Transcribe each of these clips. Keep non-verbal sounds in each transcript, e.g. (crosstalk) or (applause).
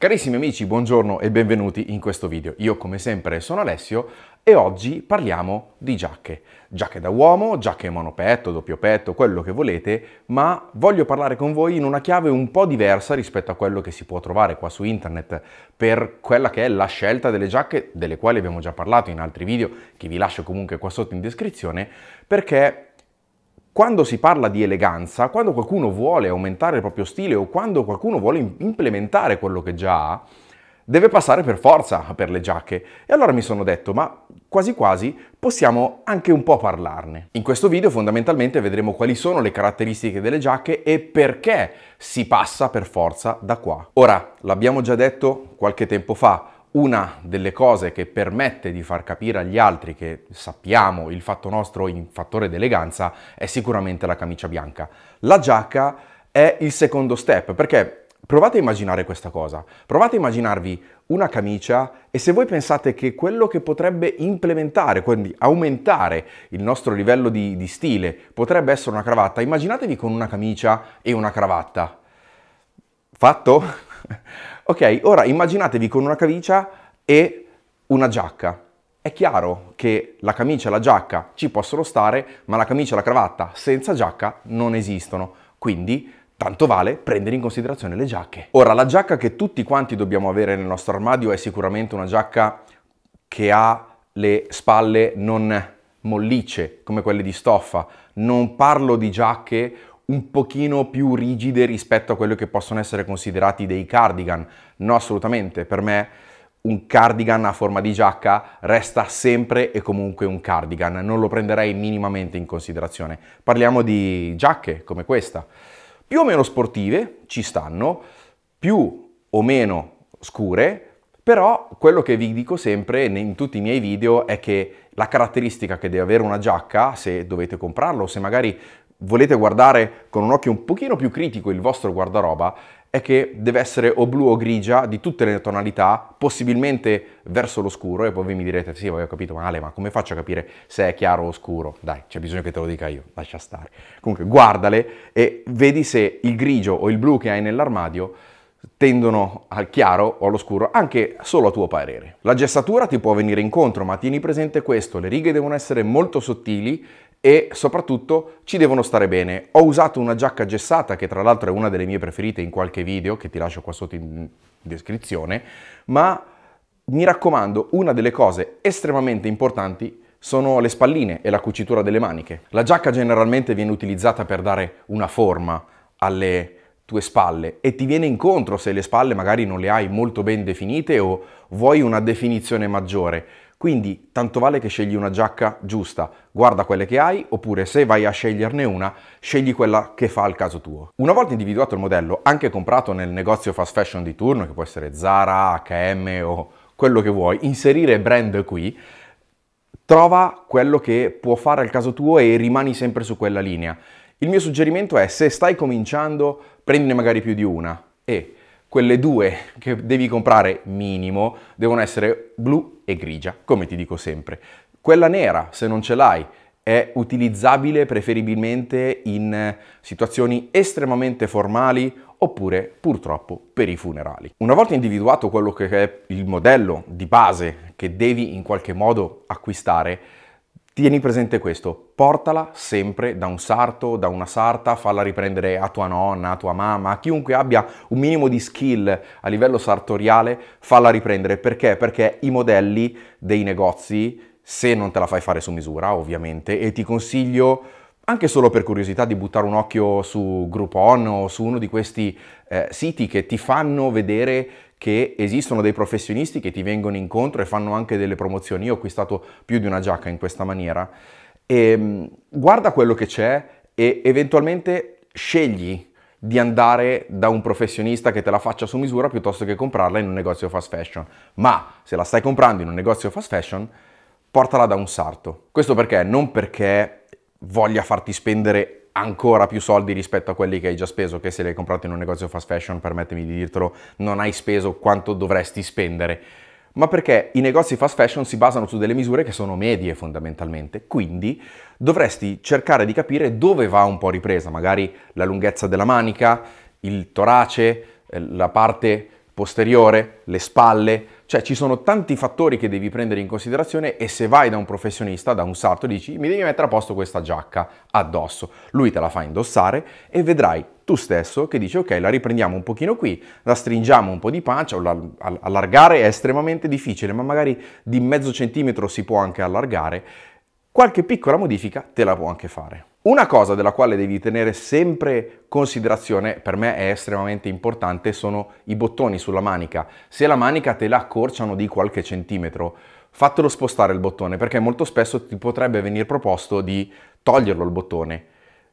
Carissimi amici, buongiorno e benvenuti in questo video. Io come sempre sono Alessio e oggi parliamo di giacche. Giacche da uomo, giacche monopetto, doppio petto, quello che volete, ma voglio parlare con voi in una chiave un po' diversa rispetto a quello che si può trovare qua su internet per quella che è la scelta delle giacche, delle quali abbiamo già parlato in altri video che vi lascio comunque qua sotto in descrizione, perché quando si parla di eleganza, quando qualcuno vuole aumentare il proprio stile o quando qualcuno vuole implementare quello che già ha, deve passare per forza per le giacche. E allora mi sono detto, ma quasi quasi possiamo anche un po' parlarne. In questo video fondamentalmente vedremo quali sono le caratteristiche delle giacche e perché si passa per forza da qua. Ora, l'abbiamo già detto qualche tempo fa, una delle cose che permette di far capire agli altri che sappiamo il fatto nostro in fattore d'eleganza è sicuramente la camicia bianca. La giacca è il secondo step perché provate a immaginare questa cosa, provate a immaginarvi una camicia e se voi pensate che quello che potrebbe implementare, quindi aumentare il nostro livello di, di stile, potrebbe essere una cravatta, immaginatevi con una camicia e una cravatta. Fatto? Ok, ora immaginatevi con una camicia e una giacca. È chiaro che la camicia e la giacca ci possono stare, ma la camicia e la cravatta senza giacca non esistono. Quindi Tanto vale prendere in considerazione le giacche. Ora, la giacca che tutti quanti dobbiamo avere nel nostro armadio è sicuramente una giacca che ha le spalle non mollicce, come quelle di stoffa. Non parlo di giacche un pochino più rigide rispetto a quello che possono essere considerati dei cardigan. No, assolutamente, per me un cardigan a forma di giacca resta sempre e comunque un cardigan, non lo prenderei minimamente in considerazione. Parliamo di giacche come questa, più o meno sportive, ci stanno, più o meno scure, però quello che vi dico sempre in tutti i miei video è che la caratteristica che deve avere una giacca, se dovete comprarlo, se magari volete guardare con un occhio un pochino più critico il vostro guardaroba, è che deve essere o blu o grigia di tutte le tonalità, possibilmente verso l'oscuro, e poi voi mi direte, sì, ho capito male, ma come faccio a capire se è chiaro o scuro? Dai, c'è bisogno che te lo dica io, lascia stare. Comunque, guardale e vedi se il grigio o il blu che hai nell'armadio tendono al chiaro o all'oscuro, anche solo a tuo parere. La gessatura ti può venire incontro, ma tieni presente questo, le righe devono essere molto sottili e soprattutto ci devono stare bene. Ho usato una giacca gessata che tra l'altro è una delle mie preferite in qualche video che ti lascio qua sotto in descrizione, ma mi raccomando, una delle cose estremamente importanti sono le spalline e la cucitura delle maniche. La giacca generalmente viene utilizzata per dare una forma alle tue spalle e ti viene incontro se le spalle magari non le hai molto ben definite o vuoi una definizione maggiore. Quindi tanto vale che scegli una giacca giusta, guarda quelle che hai, oppure se vai a sceglierne una, scegli quella che fa al caso tuo. Una volta individuato il modello, anche comprato nel negozio fast fashion di turno, che può essere Zara, HM o quello che vuoi, inserire brand qui, trova quello che può fare al caso tuo e rimani sempre su quella linea. Il mio suggerimento è se stai cominciando, prendine magari più di una e quelle due che devi comprare minimo devono essere blu e grigia, come ti dico sempre. Quella nera, se non ce l'hai, è utilizzabile preferibilmente in situazioni estremamente formali oppure purtroppo per i funerali. Una volta individuato quello che è il modello di base che devi in qualche modo acquistare, Tieni presente questo, portala sempre da un sarto, da una sarta, falla riprendere a tua nonna, a tua mamma, a chiunque abbia un minimo di skill a livello sartoriale, falla riprendere. Perché? Perché i modelli dei negozi, se non te la fai fare su misura ovviamente, e ti consiglio anche solo per curiosità di buttare un occhio su Groupon o su uno di questi eh, siti che ti fanno vedere che esistono dei professionisti che ti vengono incontro e fanno anche delle promozioni. Io ho acquistato più di una giacca in questa maniera. E, ehm, guarda quello che c'è e eventualmente scegli di andare da un professionista che te la faccia su misura piuttosto che comprarla in un negozio fast fashion. Ma se la stai comprando in un negozio fast fashion, portala da un sarto. Questo perché? Non perché voglia farti spendere ancora più soldi rispetto a quelli che hai già speso, che se li hai comprati in un negozio fast fashion, permettimi di dirtelo, non hai speso quanto dovresti spendere. Ma perché i negozi fast fashion si basano su delle misure che sono medie fondamentalmente, quindi dovresti cercare di capire dove va un po' ripresa, magari la lunghezza della manica, il torace, eh, la parte posteriore, le spalle, cioè ci sono tanti fattori che devi prendere in considerazione e se vai da un professionista, da un sarto, dici mi devi mettere a posto questa giacca addosso, lui te la fa indossare e vedrai tu stesso che dici ok la riprendiamo un pochino qui, la stringiamo un po' di pancia, allargare è estremamente difficile ma magari di mezzo centimetro si può anche allargare, qualche piccola modifica te la può anche fare. Una cosa della quale devi tenere sempre considerazione, per me è estremamente importante, sono i bottoni sulla manica. Se la manica te la accorciano di qualche centimetro, fatelo spostare il bottone, perché molto spesso ti potrebbe venire proposto di toglierlo il bottone.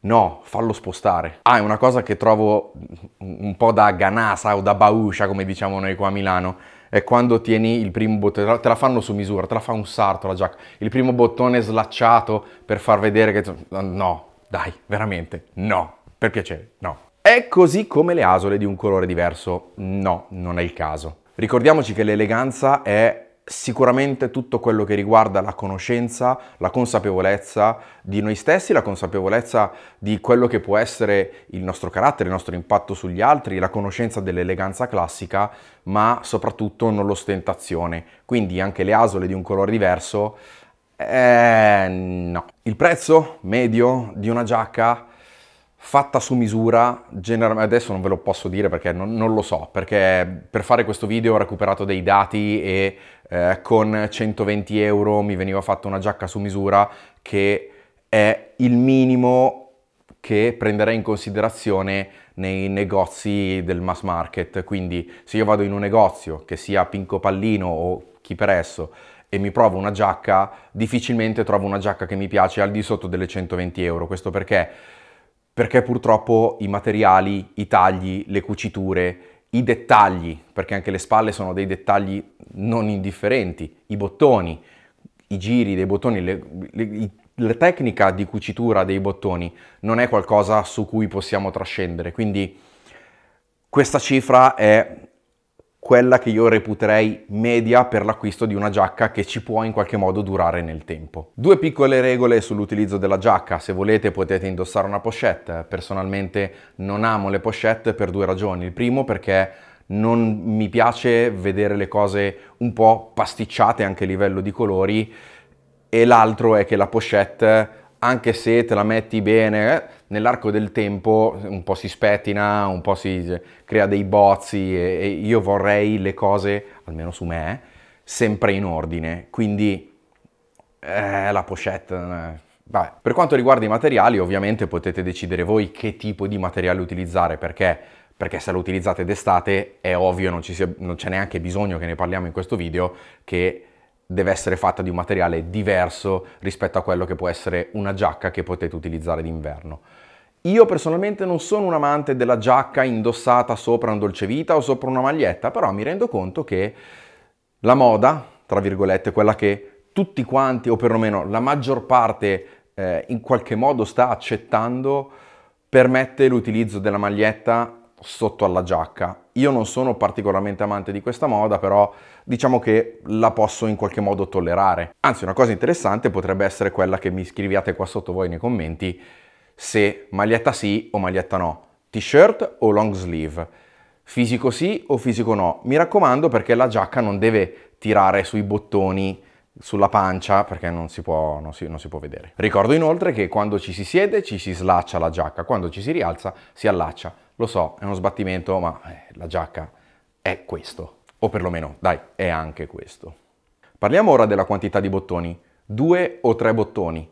No, fallo spostare. Ah, è una cosa che trovo un po' da ganasa o da bauscia, come diciamo noi qua a Milano. È quando tieni il primo bottone, te la fanno su misura, te la fa un sarto la giacca. Il primo bottone slacciato per far vedere che... No, dai, veramente, no. Per piacere, no. È così come le asole di un colore diverso? No, non è il caso. Ricordiamoci che l'eleganza è sicuramente tutto quello che riguarda la conoscenza, la consapevolezza di noi stessi, la consapevolezza di quello che può essere il nostro carattere, il nostro impatto sugli altri, la conoscenza dell'eleganza classica, ma soprattutto non l'ostentazione. Quindi anche le asole di un colore diverso, eh, no. Il prezzo medio di una giacca fatta su misura, adesso non ve lo posso dire perché non, non, lo so, perché per fare questo video ho recuperato dei dati e eh, con 120 euro mi veniva fatta una giacca su misura che è il minimo che prenderei in considerazione nei negozi del mass market, quindi se io vado in un negozio che sia Pinco Pallino o chi per esso e mi provo una giacca, difficilmente trovo una giacca che mi piace al di sotto delle 120 euro, questo perché perché purtroppo i materiali, i tagli, le cuciture, i dettagli, perché anche le spalle sono dei dettagli non indifferenti, i bottoni, i giri dei bottoni, le, le, la tecnica di cucitura dei bottoni non è qualcosa su cui possiamo trascendere, quindi questa cifra è quella che io reputerei media per l'acquisto di una giacca che ci può in qualche modo durare nel tempo. Due piccole regole sull'utilizzo della giacca, se volete potete indossare una pochette, personalmente non amo le pochette per due ragioni, il primo perché non mi piace vedere le cose un po' pasticciate anche a livello di colori e l'altro è che la pochette anche se te la metti bene, eh, nell'arco del tempo un po' si spettina, un po' si crea dei bozzi e, e io vorrei le cose, almeno su me, sempre in ordine. Quindi eh, la pochette... Eh. Vabbè. Per quanto riguarda i materiali, ovviamente potete decidere voi che tipo di materiale utilizzare, perché perché se lo utilizzate d'estate è ovvio, non, sia, non c'è neanche bisogno che ne parliamo in questo video, che deve essere fatta di un materiale diverso rispetto a quello che può essere una giacca che potete utilizzare d'inverno. Io personalmente non sono un amante della giacca indossata sopra un dolcevita o sopra una maglietta, però mi rendo conto che la moda, tra virgolette, quella che tutti quanti, o perlomeno la maggior parte, eh, in qualche modo sta accettando, permette l'utilizzo della maglietta sotto alla giacca. Io non sono particolarmente amante di questa moda, però diciamo che la posso in qualche modo tollerare. Anzi, una cosa interessante potrebbe essere quella che mi scriviate qua sotto voi nei commenti se maglietta sì o maglietta no, t-shirt o long sleeve, fisico sì o fisico no. Mi raccomando perché la giacca non deve tirare sui bottoni sulla pancia perché non si, può, non, si, non si, può, vedere. Ricordo inoltre che quando ci si siede ci si slaccia la giacca, quando ci si rialza si allaccia. Lo so, è uno sbattimento, ma eh, la giacca è questo. O perlomeno, dai, è anche questo. Parliamo ora della quantità di bottoni. Due o tre bottoni?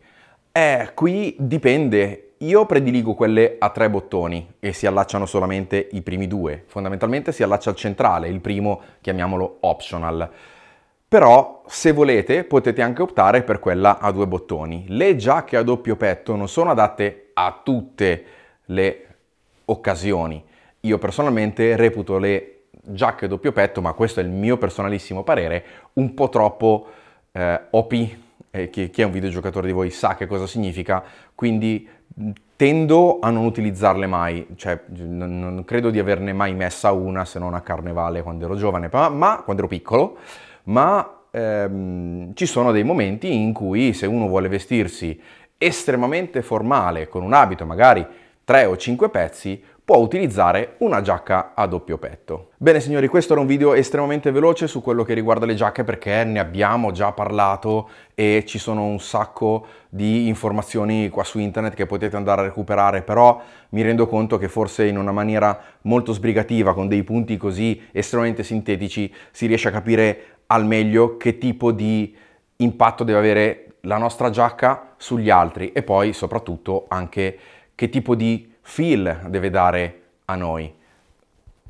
Eh, qui dipende io prediligo quelle a tre bottoni e si allacciano solamente i primi due. Fondamentalmente si allaccia al centrale, il primo chiamiamolo optional. Però se volete potete anche optare per quella a due bottoni. Le giacche a doppio petto non sono adatte a tutte le occasioni. Io personalmente reputo le giacche a doppio petto, ma questo è il mio personalissimo parere, un po' troppo eh, OP. Eh, chi, è un videogiocatore di voi sa che cosa significa, quindi tendo a non utilizzarle mai, cioè non credo di averne mai messa una se non a carnevale quando ero giovane, ma, ma quando ero piccolo ma ehm, ci sono dei momenti in cui se uno vuole vestirsi estremamente formale con un abito magari 3 o 5 pezzi, può utilizzare una giacca a doppio petto. Bene signori, questo era un video estremamente veloce su quello che riguarda le giacche perché ne abbiamo già parlato e ci sono un sacco di informazioni qua su internet che potete andare a recuperare, però mi rendo conto che forse in una maniera molto sbrigativa, con dei punti così estremamente sintetici, si riesce a capire al meglio che tipo di impatto deve avere la nostra giacca sugli altri e poi soprattutto anche che tipo di feel deve dare a noi.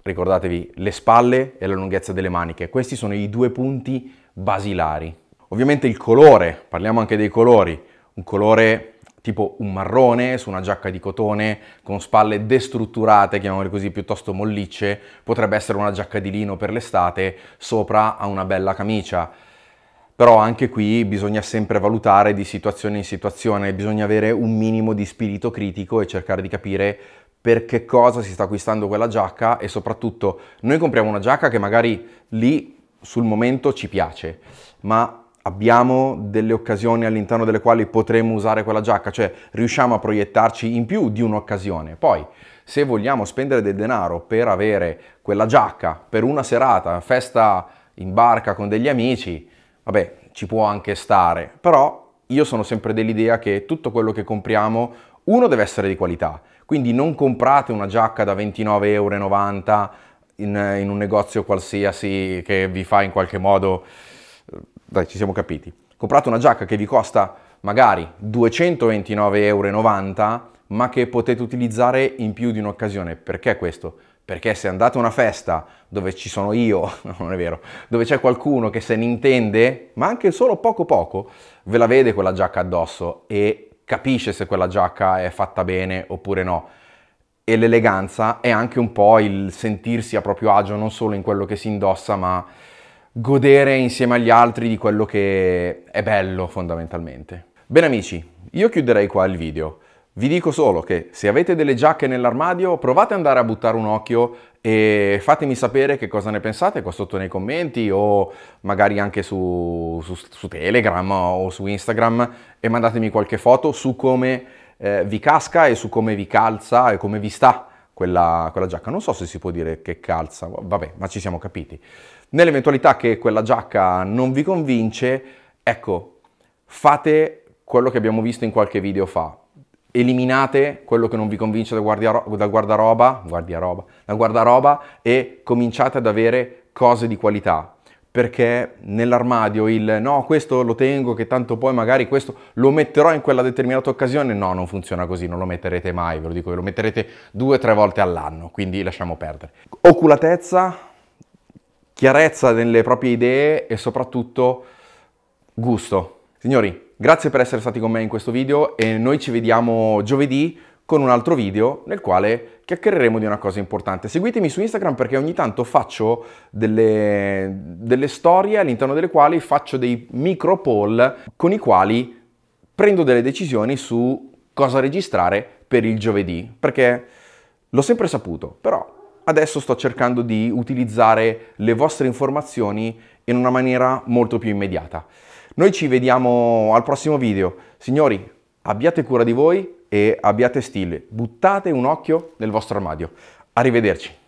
Ricordatevi le spalle e la lunghezza delle maniche, questi sono i due punti basilari. Ovviamente il colore, parliamo anche dei colori, un colore tipo un marrone su una giacca di cotone con spalle destrutturate, chiamiamole così, piuttosto mollicce, potrebbe essere una giacca di lino per l'estate sopra a una bella camicia. Però anche qui bisogna sempre valutare di situazione in situazione, bisogna avere un minimo di spirito critico e cercare di capire per che cosa si sta acquistando quella giacca e soprattutto noi compriamo una giacca che magari lì sul momento ci piace, ma abbiamo delle occasioni all'interno delle quali potremmo usare quella giacca, cioè riusciamo a proiettarci in più di un'occasione. Poi, se vogliamo spendere del denaro per avere quella giacca per una serata, festa in barca con degli amici, vabbè, ci può anche stare, però io sono sempre dell'idea che tutto quello che compriamo, uno deve essere di qualità, quindi non comprate una giacca da 29,90 euro in, in un negozio qualsiasi che vi fa in qualche modo dai, ci siamo capiti. Comprate una giacca che vi costa magari 229,90 euro, ma che potete utilizzare in più di un'occasione. Perché questo? Perché se andate a una festa dove ci sono io, (laughs) non è vero, dove c'è qualcuno che se ne intende, ma anche solo poco poco, ve la vede quella giacca addosso e capisce se quella giacca è fatta bene oppure no. E l'eleganza è anche un po' il sentirsi a proprio agio non solo in quello che si indossa, ma godere insieme agli altri di quello che è bello fondamentalmente. Bene amici, io chiuderei qua il video. Vi dico solo che se avete delle giacche nell'armadio provate ad andare a buttare un occhio e fatemi sapere che cosa ne pensate qua sotto nei commenti o magari anche su, su, su Telegram o su Instagram e mandatemi qualche foto su come eh, vi casca e su come vi calza e come vi sta quella, quella, giacca. Non so se si può dire che calza, vabbè, ma ci siamo capiti. Nell'eventualità che quella giacca non vi convince, ecco, fate quello che abbiamo visto in qualche video fa. Eliminate quello che non vi convince dal, guardiaro- dal guardaroba, guardiaroba, dal guardaroba e cominciate ad avere cose di qualità perché nell'armadio il no, questo lo tengo che tanto poi magari questo lo metterò in quella determinata occasione, no, non funziona così, non lo metterete mai, ve lo dico, ve lo metterete due o tre volte all'anno, quindi lasciamo perdere. Oculatezza, chiarezza delle proprie idee e soprattutto gusto. Signori, grazie per essere stati con me in questo video e noi ci vediamo giovedì con un altro video nel quale chiacchiereremo di una cosa importante. Seguitemi su Instagram perché ogni tanto faccio delle, delle storie all'interno delle quali faccio dei micro poll con i quali prendo delle decisioni su cosa registrare per il giovedì, perché l'ho sempre saputo, però adesso sto cercando di utilizzare le vostre informazioni in una maniera molto più immediata. Noi ci vediamo al prossimo video. Signori, abbiate cura di voi e abbiate stile. Buttate un occhio nel vostro armadio. Arrivederci.